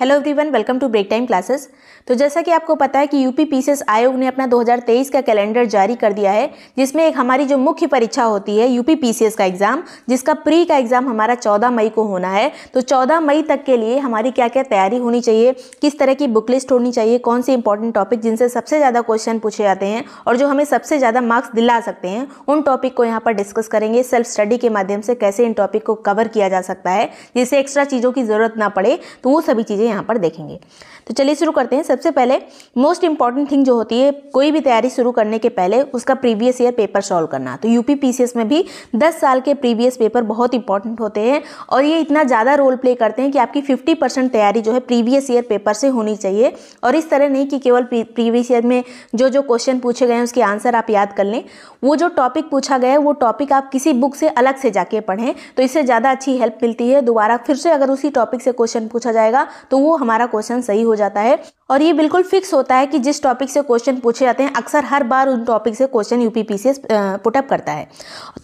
hello everyone welcome to break time classes तो जैसा कि आपको पता है कि यूपी पीसीएस आयोग ने अपना 2023 का कैलेंडर जारी कर दिया है जिसमें एक हमारी जो मुख्य परीक्षा होती है यूपी पीसीएस का एग्ज़ाम जिसका प्री का एग्ज़ाम हमारा 14 मई को होना है तो 14 मई तक के लिए हमारी क्या क्या तैयारी होनी चाहिए किस तरह की बुक लिस्ट होनी चाहिए कौन से इंपॉर्टेंट टॉपिक जिनसे सबसे ज़्यादा क्वेश्चन पूछे जाते हैं और जो हमें सबसे ज़्यादा मार्क्स दिला सकते हैं उन टॉपिक को यहाँ पर डिस्कस करेंगे सेल्फ स्टडी के माध्यम से कैसे इन टॉपिक को कवर किया जा सकता है जिससे एक्स्ट्रा चीज़ों की ज़रूरत ना पड़े तो वो सभी चीज़ें यहाँ पर देखेंगे तो चलिए शुरू करते हैं सबसे पहले मोस्ट इंपॉर्टेंट थिंग जो होती है कोई भी तैयारी शुरू करने के पहले उसका प्रीवियस ईयर पेपर सॉल्व करना तो यूपी पीसीएस में भी दस साल के प्रीवियस पेपर बहुत इंपॉर्टेंट होते हैं और ये इतना ज़्यादा रोल प्ले करते हैं कि आपकी फिफ्टी परसेंट तैयारी जो है प्रीवियस ईयर पेपर से होनी चाहिए और इस तरह नहीं कि केवल प्रीवियस ईयर में जो जो क्वेश्चन पूछे गए हैं उसके आंसर आप याद कर लें वो जो टॉपिक पूछा गया है वो टॉपिक आप किसी बुक से अलग से जाके पढ़ें तो इससे ज़्यादा अच्छी हेल्प मिलती है दोबारा फिर से अगर उसी टॉपिक से क्वेश्चन पूछा जाएगा तो तो वो हमारा क्वेश्चन सही हो जाता है और ये बिल्कुल फिक्स होता है कि जिस टॉपिक से क्वेश्चन पूछे जाते हैं अक्सर हर बार उन टॉपिक से क्वेश्चन यू पी से पुटअप करता है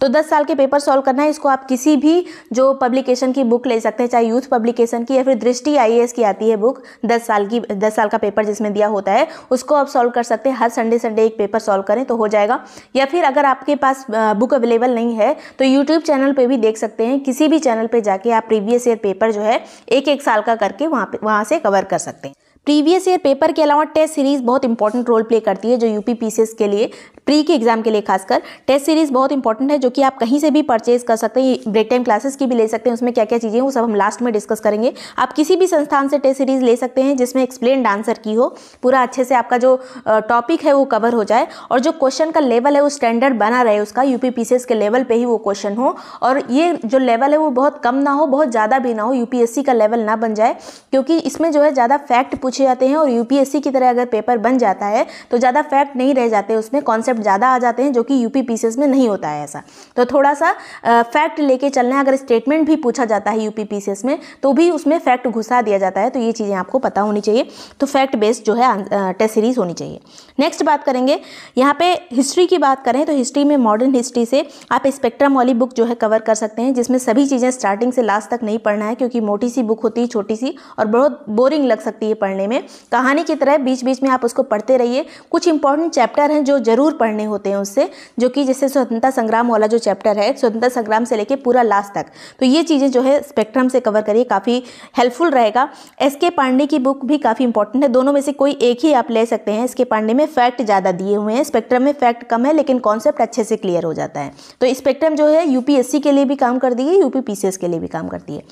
तो दस साल के पेपर सॉल्व करना है इसको आप किसी भी जो पब्लिकेशन की बुक ले सकते हैं चाहे यूथ पब्लिकेशन की या फिर दृष्टि आई की आती है बुक दस साल की दस साल का पेपर जिसमें दिया होता है उसको आप सॉल्व कर सकते हैं हर संडे संडे एक पेपर सॉल्व करें तो हो जाएगा या फिर अगर आपके पास बुक अवेलेबल नहीं है तो यूट्यूब चैनल पर भी देख सकते हैं किसी भी चैनल पर जाके आप प्रीवियस ईयर पेपर जो है एक एक साल का करके वहाँ वहाँ से कवर कर सकते हैं प्रीवियस ईयर पेपर के अलावा टेस्ट सीरीज बहुत इंपॉर्टेंट रोल प्ले करती है जो यूपी पीसीएस के लिए प्री के एग्जाम के लिए खासकर टेस्ट सीरीज बहुत इंपॉर्टेंट है जो कि आप कहीं से भी परचेज कर सकते हैं ब्रेक टाइम क्लासेस की भी ले सकते हैं उसमें क्या क्या चीज़ें हैं वो सब हम लास्ट में डिस्कस करेंगे आप किसी भी संस्थान से टेस्ट सीरीज ले सकते हैं जिसमें एक्सप्लेन आंसर की हो पूरा अच्छे से आपका जो टॉपिक है वो कवर हो जाए और जो क्वेश्चन का लेवल है वो स्टैंडर्ड बना रहे उसका यूपी के लेवल पर ही वो क्वेश्चन हो और ये जो लेवल है वो बहुत कम ना हो बहुत ज़्यादा भी ना हो यूपीएससी का लेवल ना बन जाए क्योंकि इसमें जो है ज़्यादा फैक्ट पूछ पूछे जाते हैं और यूपीएससी की तरह अगर पेपर बन जाता है तो ज़्यादा फैक्ट नहीं रह जाते उसमें कॉन्सेप्ट ज़्यादा आ जाते हैं जो कि यूपी पी में नहीं होता है ऐसा तो थोड़ा सा फैक्ट लेके चलना अगर स्टेटमेंट भी पूछा जाता है यूपी पी में तो भी उसमें फैक्ट घुसा दिया जाता है तो ये चीज़ें आपको पता होनी चाहिए तो फैक्ट बेस्ड जो है टेस्ट अं, सीरीज होनी चाहिए नेक्स्ट बात करेंगे यहाँ पे हिस्ट्री की बात करें तो हिस्ट्री में मॉडर्न हिस्ट्री से आप स्पेक्ट्रम वाली बुक जो है कवर कर सकते हैं जिसमें सभी चीज़ें स्टार्टिंग से लास्ट तक नहीं पढ़ना है क्योंकि मोटी सी बुक होती है छोटी सी और बहुत बोरिंग लग सकती है पढ़ने पढ़ने में कहानी की तरह बीच बीच में आप उसको पढ़ते रहिए कुछ इंपॉर्टेंट चैप्टर हैं जो ज़रूर पढ़ने होते हैं उससे जो कि जैसे स्वतंत्रता संग्राम वाला जो चैप्टर है स्वतंत्रता संग्राम से लेकर पूरा लास्ट तक तो ये चीज़ें जो है स्पेक्ट्रम से कवर करिए काफ़ी हेल्पफुल रहेगा एस के पांडे की बुक भी काफ़ी इंपॉर्टेंट है दोनों में से कोई एक ही आप ले सकते हैं एस के पांडे में फैक्ट ज़्यादा दिए हुए हैं स्पेक्ट्रम में फैक्ट कम है लेकिन कॉन्सेप्ट अच्छे से क्लियर हो जाता है तो स्पेक्ट्रम जो है यूपीएससी के लिए भी काम कर दी है यूपी के लिए भी काम करती है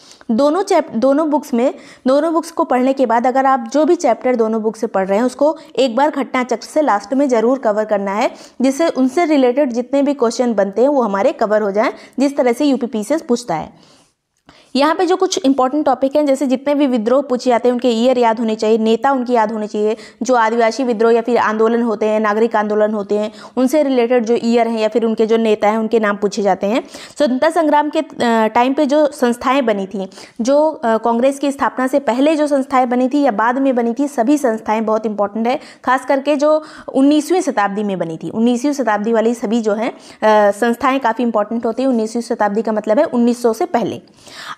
दोनों चैप दोनों बुक्स में दोनों बुक्स को पढ़ने के बाद अगर आप जो भी चैप्टर दोनों बुक से पढ़ रहे हैं उसको एक बार घटना चक्र से लास्ट में ज़रूर कवर करना है जिससे उनसे रिलेटेड जितने भी क्वेश्चन बनते हैं वो हमारे कवर हो जाए जिस तरह से यूपीपीसीएस पूछता है यहाँ पे जो कुछ इंपॉर्टेंट टॉपिक हैं जैसे जितने भी विद्रोह पूछे जाते हैं उनके ईयर याद होने चाहिए नेता उनकी याद होने चाहिए जो आदिवासी विद्रोह या फिर आंदोलन होते हैं नागरिक आंदोलन होते हैं उनसे रिलेटेड जो ईयर हैं या फिर उनके जो नेता हैं उनके नाम पूछे जाते हैं स्वतंत्रता संग्राम के टाइम पर जो संस्थाएँ बनी थी जो कांग्रेस की स्थापना से पहले जो संस्थाएँ बनी थी या बाद में बनी थी सभी संस्थाएँ बहुत इंपॉर्टेंट है खास करके जो उन्नीसवीं शताब्दी में बनी थी उन्नीसवीं शताब्दी वाली सभी जो हैं संस्थाएँ काफ़ी इंपॉर्टेंट होती हैं उन्नीसवीं शताब्दी का मतलब है उन्नीस से पहले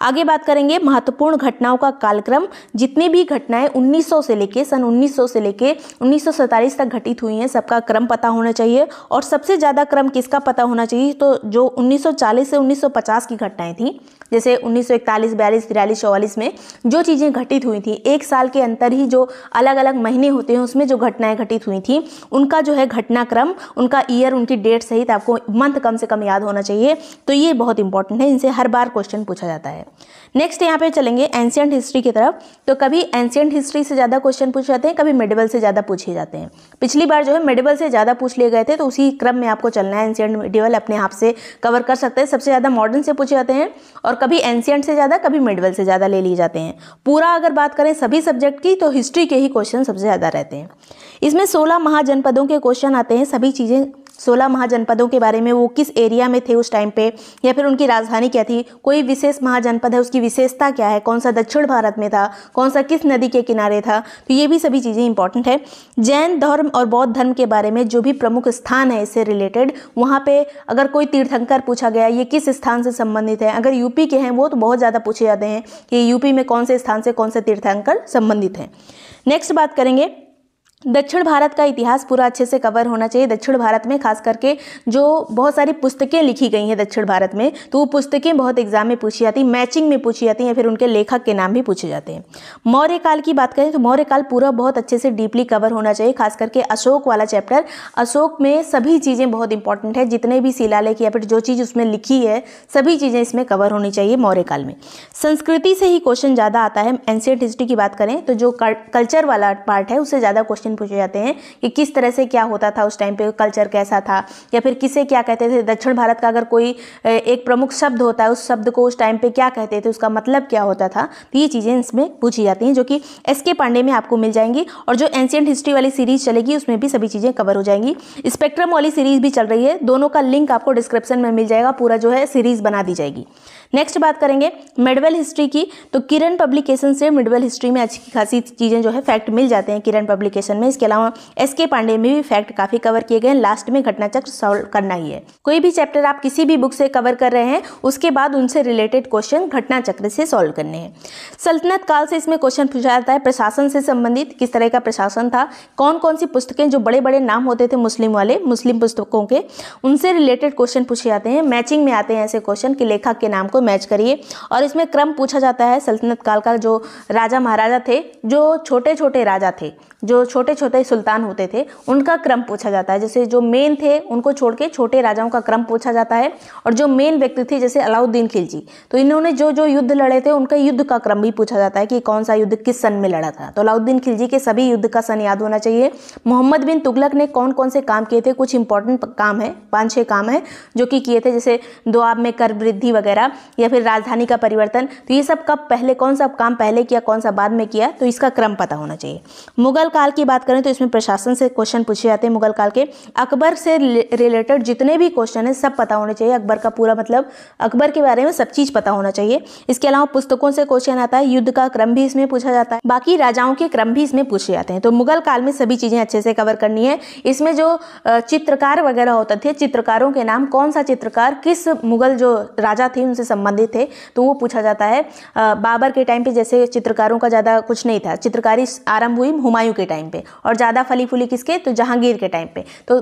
आगे बात करेंगे महत्वपूर्ण घटनाओं का कालक्रम जितनी भी घटनाएं 1900 से लेके सन 1900 से लेके उन्नीस तक घटित हुई हैं सबका क्रम पता होना चाहिए और सबसे ज़्यादा क्रम किसका पता होना चाहिए तो जो 1940 से 1950 की घटनाएं थी जैसे 1941, बयालीस तिरालीस चौवालीस में जो चीज़ें घटित हुई थी एक साल के अंतर ही जो अलग अलग महीने होते हैं उसमें जो घटनाएं घटित हुई थी उनका जो है घटनाक्रम उनका ईयर उनकी डेट सहित आपको मंथ कम से कम याद होना चाहिए तो ये बहुत इंपॉर्टेंट है इनसे हर बार क्वेश्चन पूछा जाता है नेक्स्ट यहाँ पे चलेंगे एंशियंट हिस्ट्री की तरफ तो कभी एंशियंट हिस्ट्री से ज़्यादा क्वेश्चन पूछे जाते हैं कभी मेडिवल से ज़्यादा पूछे जाते हैं पिछली बार जो है मेडिवल से ज़्यादा पूछ लिए गए थे तो उसी क्रम में आपको चलना है एंशियंट मेडिवल अपने आप से कवर कर सकते हैं सबसे ज़्यादा मॉडर्न से पूछे जाते हैं और कभी एंशियंट से ज़्यादा कभी मेडिवल से ज़्यादा ले लिए जाते हैं पूरा अगर बात करें सभी सब्जेक्ट की तो हिस्ट्री के ही क्वेश्चन सबसे ज़्यादा रहते हैं इसमें सोलह महाजनपदों के क्वेश्चन आते हैं सभी चीज़ें सोलह महाजनपदों के बारे में वो किस एरिया में थे उस टाइम पे या फिर उनकी राजधानी क्या थी कोई विशेष महाजनपद है उसकी विशेषता क्या है कौन सा दक्षिण भारत में था कौन सा किस नदी के किनारे था तो ये भी सभी चीज़ें इंपॉर्टेंट है जैन धर्म और बौद्ध धर्म के बारे में जो भी प्रमुख स्थान है इससे रिलेटेड वहाँ पर अगर कोई तीर्थंकर पूछा गया ये किस स्थान से संबंधित है अगर यूपी के हैं वो तो बहुत ज़्यादा पूछे जाते हैं कि यूपी में कौन से स्थान से कौन से तीर्थंकर संबंधित हैं नेक्स्ट बात करेंगे दक्षिण भारत का इतिहास पूरा अच्छे से कवर होना चाहिए दक्षिण भारत में खास करके जो बहुत सारी पुस्तकें लिखी गई हैं दक्षिण भारत में तो वो पुस्तकें बहुत एग्जाम में पूछी जाती हैं मैचिंग में पूछी जाती हैं फिर उनके लेखक के नाम भी पूछे जाते हैं मौर्य काल की बात करें तो मौर्य काल पूरा बहुत अच्छे से डीपली कवर होना चाहिए खास करके अशोक वाला चैप्टर अशोक में सभी चीज़ें बहुत इंपॉर्टेंट है जितने भी शिलालेख या फिर जो चीज़ उसमें लिखी है सभी चीज़ें इसमें कवर होनी चाहिए मौर्य काल में संस्कृति से ही क्वेश्चन ज़्यादा आता है एनसीएट हिस्ट्री की बात करें तो जो कल्चर वाला पार्ट है उससे ज़्यादा क्वेश्चन क्वेश्चन पूछे जाते हैं कि किस तरह से क्या होता था उस टाइम पे कल्चर कैसा था या फिर किसे क्या कहते थे दक्षिण भारत का अगर कोई एक प्रमुख शब्द होता है उस शब्द को उस टाइम पे क्या कहते थे उसका मतलब क्या होता था तो ये चीज़ें इसमें पूछी जाती हैं जो कि एस के पांडे में आपको मिल जाएंगी और जो एंशियंट हिस्ट्री वाली सीरीज चलेगी उसमें भी सभी चीज़ें कवर हो जाएंगी स्पेक्ट्रम वाली सीरीज भी चल रही है दोनों का लिंक आपको डिस्क्रिप्शन में मिल जाएगा पूरा जो है सीरीज बना दी जाएगी नेक्स्ट बात करेंगे मिडवेल हिस्ट्री की तो किरण पब्लिकेशन से मिडवेल हिस्ट्री में अच्छी खासी चीज़ें जो है फैक्ट मिल जाते हैं किरण पब्लिकेशन में इसके अलावा एस के पांडे में भी फैक्ट काफ़ी कवर किए गए हैं लास्ट में घटना चक्र सॉल्व करना ही है कोई भी चैप्टर आप किसी भी बुक से कवर कर रहे हैं उसके बाद उनसे रिलेटेड क्वेश्चन घटना चक्र से सॉल्व करने हैं सल्तनत काल से इसमें क्वेश्चन पूछा जाता है प्रशासन से संबंधित किस तरह का प्रशासन था कौन कौन सी पुस्तकें जो बड़े बड़े नाम होते थे मुस्लिम वाले मुस्लिम पुस्तकों के उनसे रिलेटेड क्वेश्चन पूछे जाते हैं मैचिंग में आते हैं ऐसे क्वेश्चन कि लेखक के नाम को मैच करिए और इसमें क्रम पूछा जाता है सल्तनत काल का जो राजा महाराजा थे जो छोटे छोटे राजा थे जो छोटे छोटे सुल्तान होते थे उनका क्रम पूछा जाता है जैसे जो मेन थे उनको छोड़ के छोटे राजाओं का क्रम पूछा जाता है और जो मेन व्यक्ति थे जैसे अलाउद्दीन खिलजी तो इन्होंने जो जो युद्ध लड़े थे उनका युद्ध का क्रम भी पूछा जाता है कि कौन सा युद्ध किस सन में लड़ा था तो अलाउद्दीन खिलजी के सभी युद्ध का सन याद होना चाहिए मोहम्मद बिन तुगलक ने कौन कौन से काम किए थे कुछ इंपॉर्टेंट काम है पाँच छः काम है जो कि किए थे जैसे दुआब में कर वृद्धि वगैरह या फिर राजधानी का परिवर्तन तो ये सब कब पहले कौन सा काम पहले किया कौन सा बाद में किया तो इसका क्रम पता होना चाहिए मुगल काल की बात करें तो इसमें प्रशासन से क्वेश्चन पूछे जाते हैं मुगल काल के अकबर से रिलेटेड जितने भी क्वेश्चन हैं सब पता होने चाहिए अकबर का पूरा मतलब अकबर के बारे में सब चीज़ पता होना चाहिए इसके अलावा पुस्तकों से क्वेश्चन आता है युद्ध का क्रम भी इसमें पूछा जाता है बाकी राजाओं के क्रम भी इसमें पूछे जाते हैं तो मुगल काल में सभी चीज़ें अच्छे से कवर करनी है इसमें जो चित्रकार वगैरह होते थे चित्रकारों के नाम कौन सा चित्रकार किस मुगल जो राजा थे उनसे संबंधित थे तो वो पूछा जाता है बाबर के टाइम पे जैसे चित्रकारों का ज़्यादा कुछ नहीं था चित्रकारी आरंभ हुई हुमायूं के टाइम पे और ज़्यादा फली फूली किसके तो जहांगीर के टाइम पे तो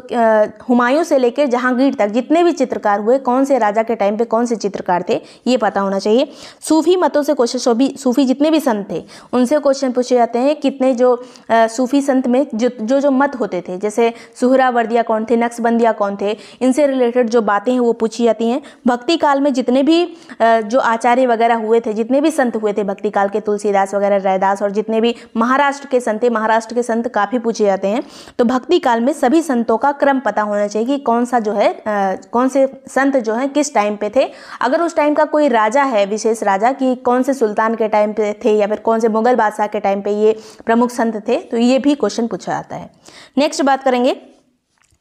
हुमायूं से लेकर जहांगीर तक जितने भी चित्रकार हुए कौन से राजा के टाइम पे कौन से चित्रकार थे ये पता होना चाहिए सूफी मतों से क्वेश्चन सूफी सूफी जितने भी संत थे उनसे क्वेश्चन पूछे जाते हैं कितने जो आ, सूफी संत में जो जो जो मत होते थे जैसे सुहरावर्दिया कौन थे नक्सबंदिया कौन थे इनसे रिलेटेड जो बातें हैं वो पूछी जाती हैं भक्ति काल में जितने भी जो आचार्य वगैरह हुए थे जितने भी संत हुए थे भक्ति काल के तुलसीदास वगैरह रैदास और जितने भी महाराष्ट्र के संत थे महाराष्ट्र महाराष्ट्र के संत काफ़ी पूछे जाते हैं तो भक्ति काल में सभी संतों का क्रम पता होना चाहिए कि कौन सा जो है आ, कौन से संत जो है किस टाइम पे थे अगर उस टाइम का कोई राजा है विशेष राजा कि कौन से सुल्तान के टाइम पे थे या फिर कौन से मुगल बादशाह के टाइम पे ये प्रमुख संत थे तो ये भी क्वेश्चन पूछा जाता है नेक्स्ट बात करेंगे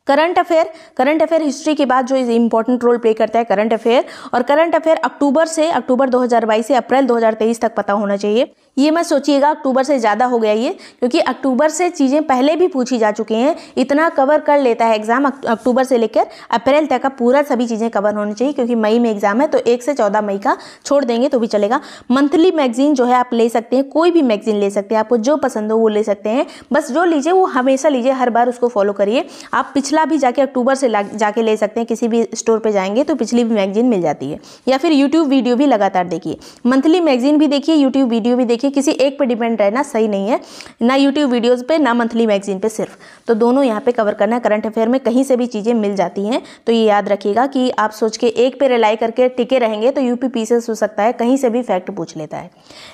current affair current affair history के बाद जो इंपॉर्टेंट रोल प्ले करता है करंट अफेयर और करंट अफेयर अक्टूबर से अक्टूबर 2022 से अप्रैल 2023 तक पता होना चाहिए ये मत सोचिएगा अक्टूबर से ज़्यादा हो गया ये क्योंकि अक्टूबर से चीज़ें पहले भी पूछी जा चुकी हैं इतना कवर कर लेता है एग्ज़ाम अक्टूबर से लेकर अप्रैल तक का पूरा सभी चीज़ें कवर होनी चाहिए क्योंकि मई में एग्ज़ाम है तो एक से चौदह मई का छोड़ देंगे तो भी चलेगा मंथली मैगजीन जो है आप ले सकते हैं कोई भी मैगजीन ले सकते हैं आपको जो पसंद हो वो ले सकते हैं बस जो लीजिए वो हमेशा लीजिए हर बार उसको फॉलो करिए आप पिछला भी जाके अक्टूबर से जाके ले सकते हैं किसी भी स्टोर पर जाएंगे तो पिछली भी मैगजीन मिल जाती है या फिर यूट्यूब वीडियो भी लगातार देखिए मंथली मैगजीन भी देखिए यूट्यूब वीडियो भी देखिए देखिए किसी एक पे डिपेंड रहना सही नहीं है ना यूट्यूब वीडियोज़ पे ना मंथली मैगजीन पे सिर्फ तो दोनों यहाँ पे कवर करना है करंट अफेयर में कहीं से भी चीज़ें मिल जाती हैं तो ये याद रखिएगा कि आप सोच के एक पे रिलाई करके टिके रहेंगे तो यू पी हो सकता है कहीं से भी फैक्ट पूछ लेता है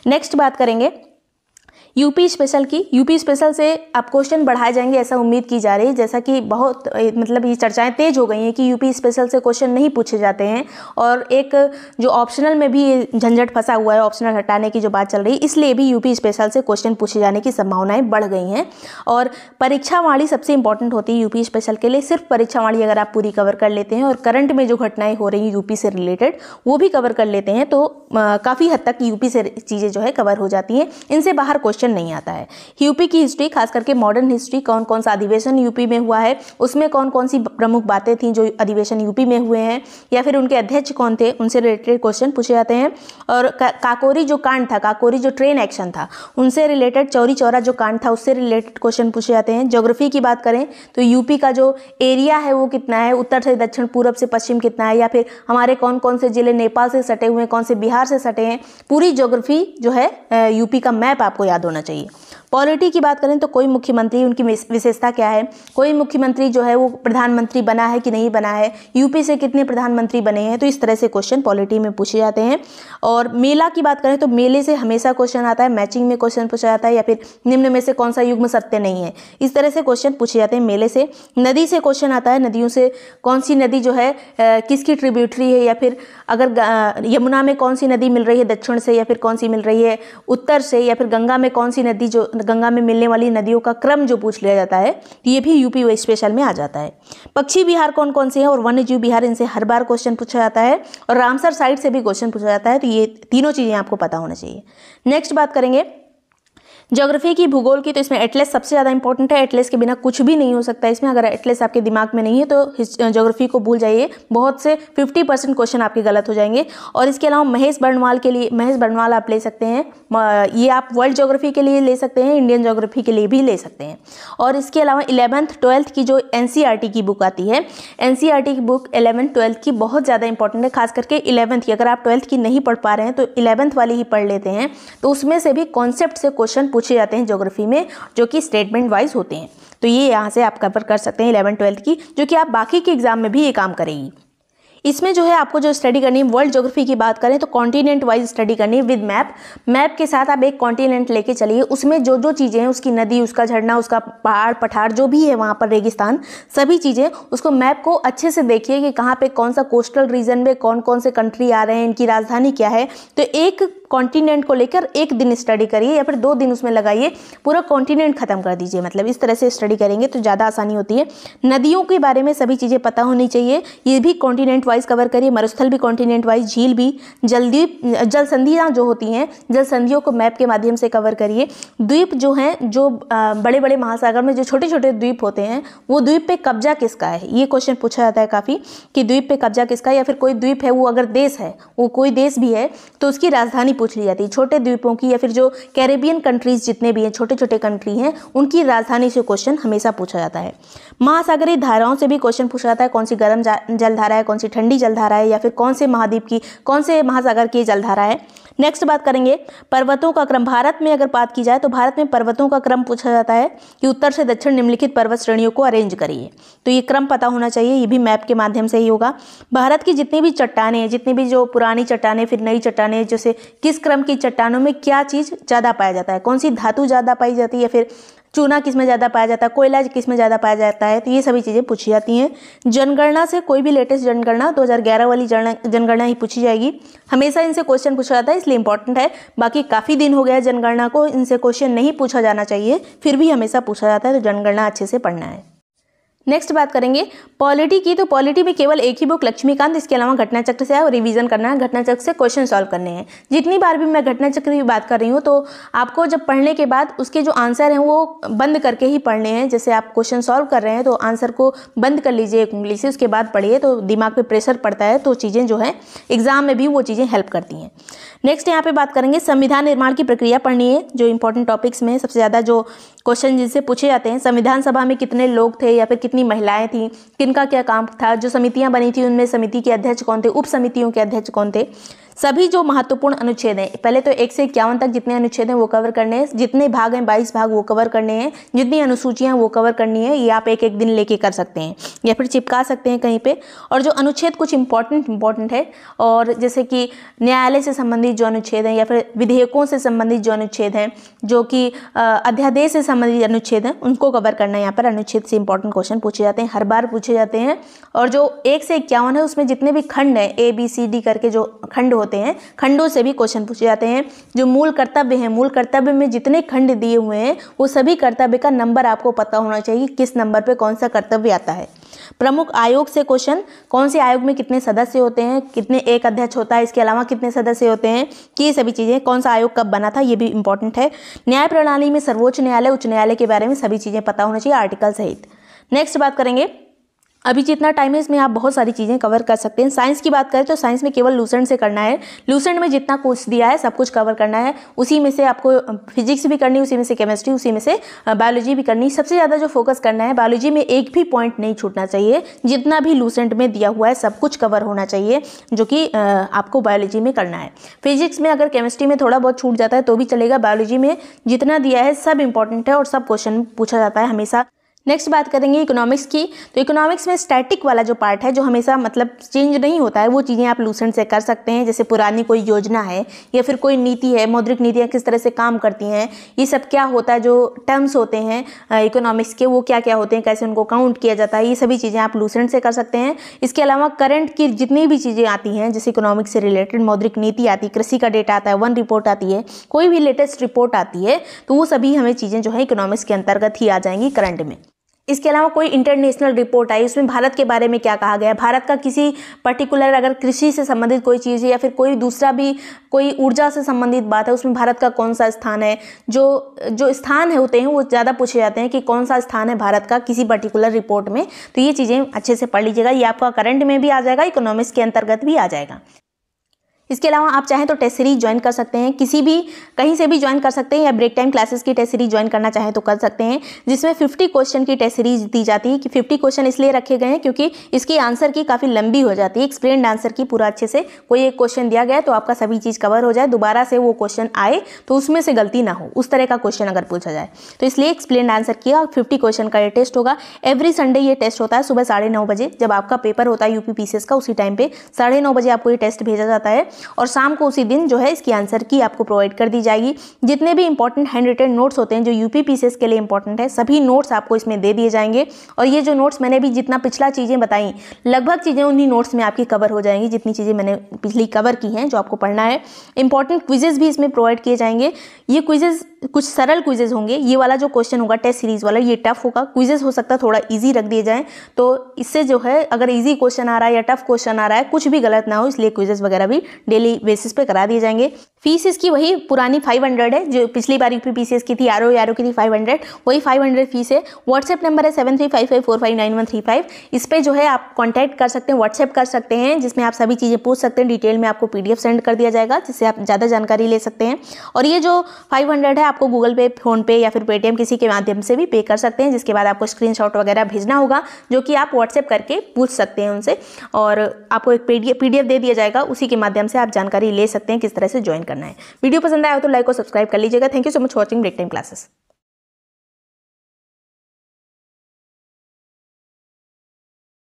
नेक्स्ट बात करेंगे यूपी स्पेशल की यूपी स्पेशल से अब क्वेश्चन बढ़ाए जाएंगे ऐसा उम्मीद की जा रही है जैसा कि बहुत मतलब ये चर्चाएं तेज हो गई हैं कि यूपी स्पेशल से क्वेश्चन नहीं पूछे जाते हैं और एक जो ऑप्शनल में भी झंझट फंसा हुआ है ऑप्शनल हटाने की जो बात चल रही है इसलिए भी यूपी स्पेशल से क्वेश्चन पूछे जाने की संभावनाएं बढ़ गई हैं और परीक्षा वाणी सबसे इंपॉर्टेंट होती है यूपी स्पेशल के लिए सिर्फ परीक्षा वाणी अगर आप पूरी कवर कर लेते हैं और करंट में जो घटनाएं हो रही हैं यूपी से रिलेटेड वो भी कवर कर लेते हैं तो काफ़ी हद तक यूपी से चीज़ें जो है कवर हो जाती हैं इनसे बाहर क्वेश्चन क्वेश्चन नहीं आता है यूपी की हिस्ट्री खास करके मॉडर्न हिस्ट्री कौन कौन सा अधिवेशन यूपी में हुआ है उसमें कौन कौन सी प्रमुख बातें थी जो अधिवेशन यूपी में हुए हैं या फिर उनके अध्यक्ष कौन थे उनसे रिलेटेड क्वेश्चन पूछे जाते हैं और काकोरी जो कांड था काकोरी जो ट्रेन एक्शन था उनसे रिलेटेड चौरी चौरा जो कांड था उससे रिलेटेड क्वेश्चन पूछे जाते हैं जोग्राफी की बात करें तो यूपी का जो एरिया है वो कितना है उत्तर से दक्षिण पूर्व से पश्चिम कितना है या फिर हमारे कौन कौन से जिले नेपाल से सटे हुए हैं कौन से बिहार से सटे हैं पूरी जोग्राफी जो है यूपी का मैप आपको याद होना होना चाहिए पॉलिटी की बात करें तो कोई मुख्यमंत्री उनकी विशेषता क्या है कोई मुख्यमंत्री जो है वो प्रधानमंत्री बना है कि नहीं बना है यूपी से कितने प्रधानमंत्री बने हैं तो इस तरह से क्वेश्चन पॉलिटी में पूछे जाते हैं और मेला की बात करें तो मेले से हमेशा क्वेश्चन आता है मैचिंग में क्वेश्चन पूछा जाता है या फिर निम्न में से कौन सा युग्म सत्य नहीं है इस तरह से क्वेश्चन पूछे जाते हैं मेले से नदी से क्वेश्चन आता है नदियों से कौन सी नदी जो है किसकी ट्रिब्यूटरी है या फिर अगर यमुना में कौन सी नदी मिल रही है दक्षिण से या फिर कौन सी मिल रही है उत्तर से या फिर गंगा में कौन सी नदी जो गंगा में मिलने वाली नदियों का क्रम जो पूछ लिया जाता है तो ये भी यूपी स्पेशल में आ जाता है पक्षी विहार कौन कौन से हैं और वन्य जीव बिहार इनसे हर बार क्वेश्चन पूछा जाता है और रामसर साइड से भी क्वेश्चन पूछा जाता है तो ये तीनों चीज़ें आपको पता होना चाहिए नेक्स्ट बात करेंगे जोग्राफी की भूगोल की तो इसमें एटलेस सबसे ज़्यादा इंपॉर्टेंट है एटलेस के बिना कुछ भी नहीं हो सकता इसमें अगर एटलेस आपके दिमाग में नहीं है तो जोग्राफी को भूल जाइए बहुत से फिफ्टी परसेंट क्वेश्चन आपके गलत हो जाएंगे और इसके अलावा महेश बर्णवाल के लिए महेश बर्णवाल आप ले सकते हैं ये आप वर्ल्ड जोग्राफी के लिए ले सकते हैं इंडियन जोग्राफी के लिए भी ले सकते हैं और इसके अलावा इलेवंथ ट्वेल्थ की जो एन e की बुक आती है एन e की बुक एलेवंथ ट्वेल्थ की बहुत ज़्यादा इंपॉर्टेंट है खास करके इलेवंथ की अगर आप ट्वेल्थ की नहीं पढ़ पा रहे हैं तो इलेवंथ वाली ही पढ़ लेते हैं तो उसमें से भी कॉन्सेप्ट से क्वेश्चन पूछे जाते हैं जोग्राफी में जो कि स्टेटमेंट वाइज होते हैं तो ये यहाँ से आप कवर कर सकते हैं इलेवन ट्वेल्थ की जो कि आप बाकी के एग्जाम में भी ये काम करेगी इसमें जो है आपको जो स्टडी करनी है वर्ल्ड ज्योग्राफी की बात करें तो कॉन्टिनेंट वाइज स्टडी करनी है विद मैप मैप के साथ आप एक कॉन्टिनेंट लेके चलिए उसमें जो जो चीज़ें हैं उसकी नदी उसका झरना उसका पहाड़ पठार जो भी है वहाँ पर रेगिस्तान सभी चीज़ें उसको मैप को अच्छे से देखिए कि कहाँ पर कौन सा कोस्टल रीजन में कौन कौन से कंट्री आ रहे हैं इनकी राजधानी क्या है तो एक कॉन्टिनेंट को लेकर एक दिन स्टडी करिए या फिर दो दिन उसमें लगाइए पूरा कॉन्टिनेंट खत्म कर दीजिए मतलब इस तरह से स्टडी करेंगे तो ज़्यादा आसानी होती है नदियों के बारे में सभी चीज़ें पता होनी चाहिए ये भी कॉन्टिनेंट वाइज कवर करिए मरुस्थल भी कॉन्टिनेंट वाइज झील भी जल्दी जल संधियाँ जो होती हैं जल संधियों को मैप के माध्यम से कवर करिए द्वीप जो हैं जो बड़े बड़े महासागर में जो छोटे छोटे द्वीप होते हैं वो द्वीप पे कब्जा किसका है ये क्वेश्चन पूछा जाता है काफ़ी कि द्वीप पे कब्जा किसका है या फिर कोई द्वीप है वो अगर देश है वो कोई देश भी है तो उसकी राजधानी पूछ ली जाती है छोटे द्वीपों की या फिर जो कैरेबियन कंट्रीज जितने भी हैं छोटे छोटे कंट्री हैं उनकी राजधानी से क्वेश्चन हमेशा पूछा जाता है महासागरीय धाराओं से भी क्वेश्चन पूछा जाता है कौन सी गर्म जलधारा है कौन सी ठंडी जलधारा है या फिर कौन से महाद्वीप की कौन से महासागर की जलधारा है नेक्स्ट बात करेंगे पर्वतों का क्रम भारत में अगर बात की जाए तो भारत में पर्वतों का क्रम पूछा जाता है कि उत्तर से दक्षिण निम्नलिखित पर्वत श्रेणियों को अरेंज करिए तो ये क्रम पता होना चाहिए ये भी मैप के माध्यम से ही होगा भारत की जितनी भी चट्टाने हैं जितनी भी जो पुरानी चट्टाने फिर नई चट्टाने जैसे किस क्रम की चट्टानों में क्या चीज़ ज़्यादा पाया जाता है कौन सी धातु ज़्यादा पाई जाती है फिर चूना किस में ज़्यादा पाया जाता है कोयला किस में ज़्यादा पाया जाता है तो ये सभी चीज़ें पूछी जाती हैं जनगणना से कोई भी लेटेस्ट जनगणना 2011 वाली जनगणना ही पूछी जाएगी हमेशा इनसे क्वेश्चन पूछा जाता है इसलिए इंपॉर्टेंट है बाकी काफ़ी दिन हो गया जनगणना को इनसे क्वेश्चन नहीं पूछा जाना चाहिए फिर भी हमेशा पूछा जाता है तो जनगणना अच्छे से पढ़ना है नेक्स्ट बात करेंगे पॉलिटी की तो पॉलिटी में केवल एक ही बुक लक्ष्मीकांत इसके अलावा घटना चक्र से है रिवीजन करना है घटना चक्र से क्वेश्चन सॉल्व करने हैं जितनी बार भी मैं घटना चक्र की बात कर रही हूँ तो आपको जब पढ़ने के बाद उसके जो आंसर हैं वो बंद करके ही पढ़ने हैं जैसे आप क्वेश्चन सॉल्व कर रहे हैं तो आंसर को बंद कर लीजिए एक उंगली से उसके बाद पढ़िए तो दिमाग पर प्रेशर पड़ता है तो चीज़ें जो है एग्ज़ाम में भी वो चीज़ें हेल्प करती हैं नेक्स्ट यहाँ पे बात करेंगे संविधान निर्माण की प्रक्रिया पढ़नी है जो इंपॉर्टेंट टॉपिक्स में सबसे ज़्यादा जो क्वेश्चन जिनसे पूछे जाते हैं संविधान सभा में कितने लोग थे या फिर कितनी महिलाएं थीं किनका क्या काम था जो समितियाँ बनी थी उनमें समिति के अध्यक्ष कौन थे उप समितियों के अध्यक्ष कौन थे सभी जो महत्वपूर्ण अनुच्छेद हैं पहले तो एक से इक्यावन तक जितने अनुच्छेद हैं वो कवर करने हैं जितने भाग हैं बाईस भाग वो कवर करने हैं जितनी अनुसूचियाँ हैं वो कवर करनी है ये आप एक एक दिन लेके कर सकते हैं या फिर चिपका सकते हैं कहीं पर और जो अनुच्छेद कुछ इंपॉर्टेंट इंपॉर्टेंट है और जैसे कि न्यायालय से संबंधित जो अनुच्छेद हैं या फिर विधेयकों से संबंधित जो अनुच्छेद हैं जो कि अध्यादेश से संबंधित अनुच्छेद हैं उनको कवर करना है यहाँ पर अनुच्छेद से इंपॉर्टेंट क्वेश्चन पूछे जाते हैं हर बार पूछे जाते हैं और जो एक से इक्यावन है उसमें जितने भी खंड हैं ए बी सी डी करके जो खंड होते होते हैं खंडों से भी क्वेश्चन पूछे जाते हैं जो मूल कर्तव्य हैं मूल कर्तव्य में जितने खंड दिए हुए हैं वो सभी कर्तव्य का नंबर आपको पता होना चाहिए कि किस नंबर पर कौन सा कर्तव्य आता है प्रमुख आयोग से क्वेश्चन कौन से आयोग में कितने सदस्य होते हैं कितने एक अध्यक्ष होता है इसके अलावा कितने सदस्य होते हैं कि ये सभी चीज़ें कौन सा आयोग कब बना था ये भी इंपॉर्टेंट है न्याय प्रणाली में सर्वोच्च न्यायालय उच्च न्यायालय के बारे में सभी चीज़ें पता होना चाहिए आर्टिकल सहित नेक्स्ट बात करेंगे अभी जितना टाइम है इसमें आप बहुत सारी चीज़ें कवर कर सकते हैं साइंस की बात करें तो साइंस में केवल लूसेंट से करना है लूसेंट में जितना कोर्स दिया है सब कुछ कवर करना है उसी में से आपको फिजिक्स भी करनी उसी में से केमिस्ट्री उसी में से बायोलॉजी भी करनी सबसे ज़्यादा जो फोकस करना है बायोलॉजी में एक भी पॉइंट नहीं छूटना चाहिए जितना भी लूसेंट में दिया हुआ है सब कुछ कवर होना चाहिए जो कि आपको बायोलॉजी में करना है फिजिक्स में अगर केमिस्ट्री में थोड़ा बहुत छूट जाता है तो भी चलेगा बायोलॉजी में जितना दिया है सब इंपॉर्टेंट है और सब क्वेश्चन पूछा जाता है हमेशा नेक्स्ट बात करेंगे इकोनॉमिक्स की तो इकोनॉमिक्स में स्टैटिक वाला जो पार्ट है जो हमेशा मतलब चेंज नहीं होता है वो चीज़ें आप लूसेंट से कर सकते हैं जैसे पुरानी कोई योजना है या फिर कोई नीति है मौद्रिक नीतियाँ किस तरह से काम करती हैं ये सब क्या होता है जो टर्म्स होते हैं इकोनॉमिक्स के वो क्या क्या होते हैं कैसे उनको काउंट किया जाता है ये सभी चीज़ें आप लूसेंट से कर सकते हैं इसके अलावा करंट की जितनी भी चीज़ें आती हैं जैसे इकोनॉमिक्स से रिलेटेड मौद्रिक नीति आती है कृषि का डेटा आता है वन रिपोर्ट आती है कोई भी लेटेस्ट रिपोर्ट आती है तो वो सभी हमें चीज़ें जो है इकोनॉमिक्स के अंतर्गत ही आ जाएंगी करंट में इसके अलावा कोई इंटरनेशनल रिपोर्ट आई उसमें भारत के बारे में क्या कहा गया भारत का किसी पर्टिकुलर अगर कृषि से संबंधित कोई चीज़ है या फिर कोई दूसरा भी कोई ऊर्जा से संबंधित बात है उसमें भारत का कौन सा स्थान है जो जो स्थान है होते हैं वो ज़्यादा पूछे जाते हैं कि कौन सा स्थान है भारत का किसी पर्टिकुलर रिपोर्ट में तो ये चीज़ें अच्छे से पढ़ लीजिएगा ये आपका करंट में भी आ जाएगा इकोनॉमिक्स के अंतर्गत भी आ जाएगा इसके अलावा आप चाहें तो टेस्ट सीरीज ज्वाइन कर सकते हैं किसी भी कहीं से भी ज्वाइन कर सकते हैं या ब्रेक टाइम क्लासेस की टेस्ट सीरीज ज्वाइन करना चाहें तो कर सकते हैं जिसमें 50 क्वेश्चन की टेस्ट सीरीज दी जाती है कि 50 क्वेश्चन इसलिए रखे गए हैं क्योंकि इसकी आंसर की काफ़ी लंबी हो जाती है एक्सप्लेन आंसर की पूरा अच्छे से कोई एक क्वेश्चन दिया गया तो आपका सभी चीज़ कवर हो जाए दोबारा से वो क्वेश्चन आए तो उसमें से गलती ना हो उस तरह का क्वेश्चन अगर पूछा जाए तो इसलिए एक्सप्लेन आंसर किया और फिफ्टी क्वेश्चन का ये टेस्ट होगा एवरी संडे ये टेस्ट होता है सुबह साढ़े बजे जब आपका पेपर होता है यू का उसी टाइम पर साढ़े बजे आपको ये टेस्ट भेजा जाता है और शाम को उसी दिन जो है इसकी आंसर की आपको प्रोवाइड कर दी जाएगी जितने भी इंपॉर्टेंट हैंड रिटेड नोट्स होते हैं जो यूपी पीसेस के लिए इंपॉर्टेंट है सभी नोट्स आपको इसमें दे दिए जाएंगे और ये जो नोट्स मैंने भी जितना पिछला चीज़ें बताई लगभग चीज़ें उन्हीं नोट्स में आपकी कवर हो जाएंगी जितनी चीज़ें मैंने पिछली कवर की हैं जो आपको पढ़ना है इंपॉर्टेंट क्विजेज़ भी इसमें प्रोवाइड किए जाएंगे ये क्विजेज़ कुछ सरल क्विजेज होंगे ये वाला जो क्वेश्चन होगा टेस्ट सीरीज वाला ये टफ होगा क्विजेज हो सकता है थोड़ा इजी रख दिए जाएँ तो इससे जो है अगर ईजी क्वेश्चन आ रहा है या टफ क्वेश्चन आ रहा है कुछ भी गलत ना हो इसलिए क्विजेज वगैरह भी डेली बेसिस पे करा दिए जाएंगे फीस इसकी वही पुरानी 500 है जो पिछली बार यू पी की थी आर ओ आर की थी 500 वही 500 फीस है व्हाट्सएप नंबर है seven three five five four five nine one three five इस पर जो है आप कांटेक्ट कर सकते हैं व्हाट्सएप कर सकते हैं जिसमें आप सभी चीज़ें पूछ सकते हैं डिटेल में आपको पी सेंड कर दिया जाएगा जिससे आप ज़्यादा जानकारी ले सकते हैं और ये जो फाइव है आपको गूगल पे फ़ोनपे या फिर पेटीएम किसी के माध्यम से भी पे कर सकते हैं जिसके बाद आपको स्क्रीन वगैरह भेजना होगा जो कि आप व्हाट्सएप करके पूछ सकते हैं उनसे और आपको एक पी दे दिया जाएगा उसी के माध्यम से आप जानकारी ले सकते हैं किस तरह से ज्वाइन करना है वीडियो पसंद आया तो लाइक और सब्सक्राइब कर लीजिएगा thank you so much watching break time classes